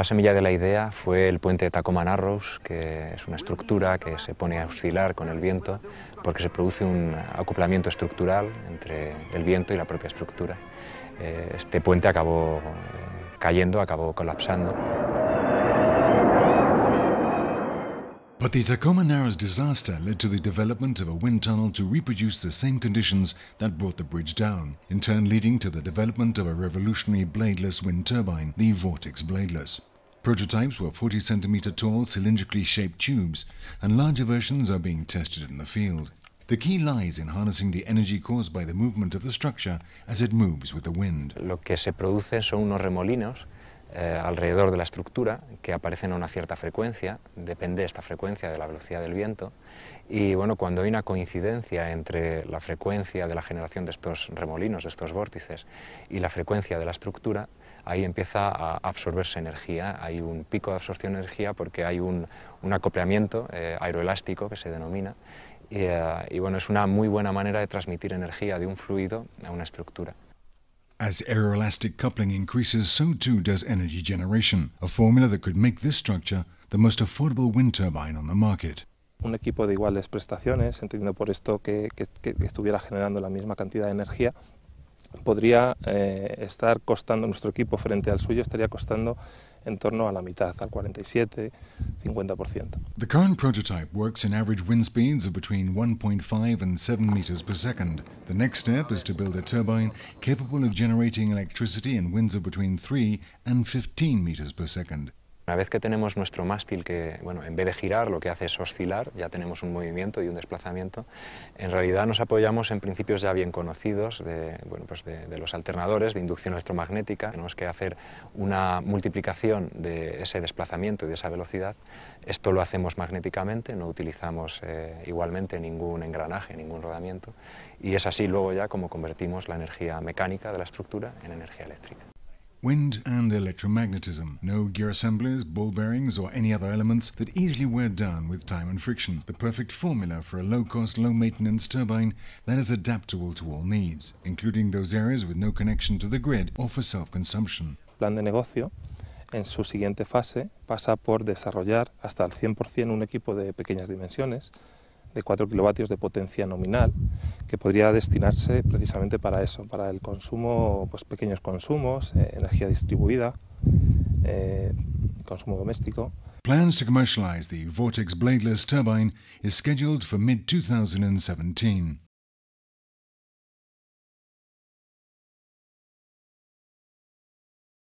la semilla de la idea fue el puente de Tacoma Narrows, que es una estructura que se pone a oscilar con el viento porque se produce un acoplamiento estructural entre el viento y la propia estructura. Eh, este puente acabó eh, cayendo, acabó colapsando. But the Tacoma Narrows disaster led to the development of a wind tunnel to reproduce the same conditions that brought the bridge down, in turn leading to the development of a revolutionary bladeless wind turbine, the Vortex Bladeless. Prototypes were 40 centimeter tall, cylindrically shaped tubes, and larger versions are being tested in the field. The key lies in harnessing the energy caused by the movement of the structure as it moves with the wind. Lo que se produce son unos remolinos eh, alrededor de la estructura que aparecen a una cierta frecuencia, depende esta frecuencia de la velocidad del viento, y bueno, cuando hay una coincidencia entre la frecuencia de la generación de estos remolinos, de estos vórtices, y la frecuencia de la estructura, ahí empieza a absorberse energía, hay un pico de absorción de energía porque hay un, acoplamiento eh, aeroelástico que se denomina eh, y, bueno, es una muy buena manera de transmitir energía de un fluido a una estructura. As aeroelastic coupling increases, so too does energy generation, a formula that could make this structure the most affordable wind turbine on the market. Un equipo de iguales prestaciones, entendiendo por esto que estuviera generando la misma cantidad de energía, podría eh, estar costando, nuestro equipo frente al suyo estaría costando en torno a la mitad, al 47, 50%. The current prototype works in average wind speeds of between 1.5 and 7 meters per second. The next step is to build a turbine capable of generating electricity in winds of between 3 and 15 meters per second. Una vez que tenemos nuestro mástil que, en vez de girar, lo que hace es oscilar, ya tenemos un movimiento y un desplazamiento, en realidad nos apoyamos en principios ya bien conocidos de, pues los alternadores de inducción electromagnética. Tenemos que hacer una multiplicación de ese desplazamiento y de esa velocidad. Esto lo hacemos magnéticamente, no utilizamos eh, igualmente ningún engranaje, ningún rodamiento, y es así luego ya como convertimos la energía mecánica de la estructura en energía eléctrica. Wind and electromagnetism. No gear assemblies, ball bearings or any other elements that easily wear down with time and friction. The perfect formula for a low-cost, low-maintenance turbine that is adaptable to all needs, including those areas with no connection to the grid or for self-consumption. Plan de negocio en su siguiente fase pasa por desarrollar hasta el 100% un equipo de pequeñas dimensiones de 4 kilovatios de potencia nominal que podría destinarse precisamente para eso, para el consumo, pues pequeños consumos, eh, energía distribuida, eh, consumo doméstico. Plans to commercialize the Vortex bladeless turbine is scheduled for mid 2017.